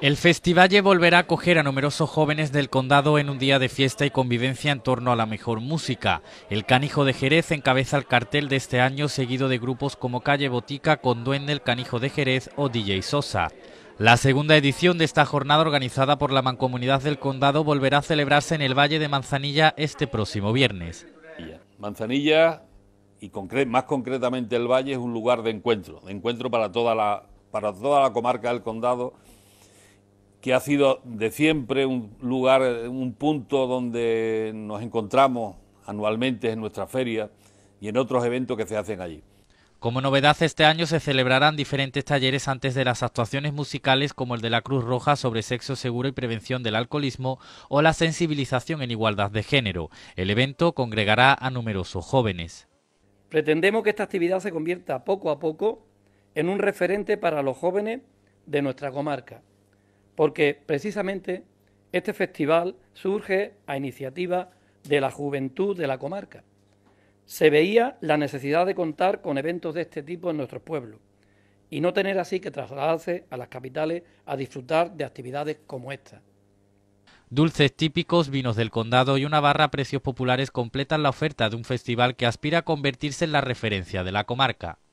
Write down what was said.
El festival volverá a acoger a numerosos jóvenes del condado en un día de fiesta y convivencia en torno a la mejor música. El Canijo de Jerez encabeza el cartel de este año, seguido de grupos como Calle Botica, con El Canijo de Jerez o DJ Sosa. La segunda edición de esta jornada organizada por la Mancomunidad del Condado volverá a celebrarse en el Valle de Manzanilla este próximo viernes. Manzanilla y más concretamente el Valle es un lugar de encuentro, de encuentro para toda para toda la comarca del condado que ha sido de siempre un lugar, un punto donde nos encontramos anualmente en nuestra feria y en otros eventos que se hacen allí. Como novedad este año se celebrarán diferentes talleres antes de las actuaciones musicales como el de la Cruz Roja sobre sexo seguro y prevención del alcoholismo o la sensibilización en igualdad de género. El evento congregará a numerosos jóvenes. Pretendemos que esta actividad se convierta poco a poco en un referente para los jóvenes de nuestra comarca porque precisamente este festival surge a iniciativa de la juventud de la comarca. Se veía la necesidad de contar con eventos de este tipo en nuestro pueblo y no tener así que trasladarse a las capitales a disfrutar de actividades como esta. Dulces típicos, vinos del condado y una barra a precios populares completan la oferta de un festival que aspira a convertirse en la referencia de la comarca.